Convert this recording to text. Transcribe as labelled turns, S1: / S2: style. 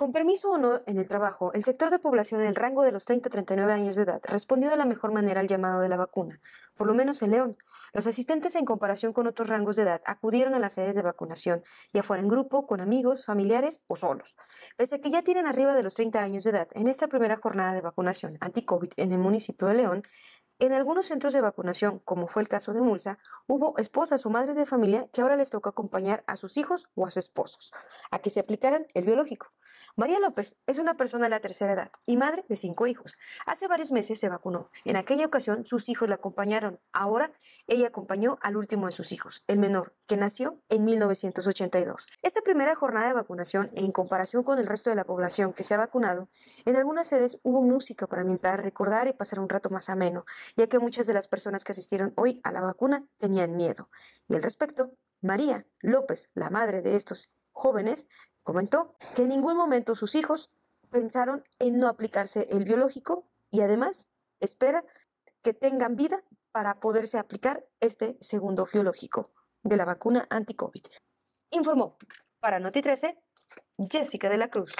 S1: Con permiso o no en el trabajo, el sector de población en el rango de los 30 39 años de edad respondió de la mejor manera al llamado de la vacuna, por lo menos en León. Los asistentes en comparación con otros rangos de edad acudieron a las sedes de vacunación, ya fuera en grupo, con amigos, familiares o solos. Pese a que ya tienen arriba de los 30 años de edad, en esta primera jornada de vacunación anti-COVID en el municipio de León, en algunos centros de vacunación, como fue el caso de Mulsa, hubo esposas o madres de familia que ahora les toca acompañar a sus hijos o a sus esposos a que se aplicaran el biológico. María López es una persona de la tercera edad y madre de cinco hijos. Hace varios meses se vacunó. En aquella ocasión sus hijos la acompañaron. Ahora ella acompañó al último de sus hijos, el menor, que nació en 1982. Esta primera jornada de vacunación, en comparación con el resto de la población que se ha vacunado, en algunas sedes hubo música para ambientar, recordar y pasar un rato más ameno ya que muchas de las personas que asistieron hoy a la vacuna tenían miedo. Y al respecto, María López, la madre de estos jóvenes, comentó que en ningún momento sus hijos pensaron en no aplicarse el biológico y además espera que tengan vida para poderse aplicar este segundo biológico de la vacuna anti-COVID. Informó para Noti 13 Jessica de la Cruz.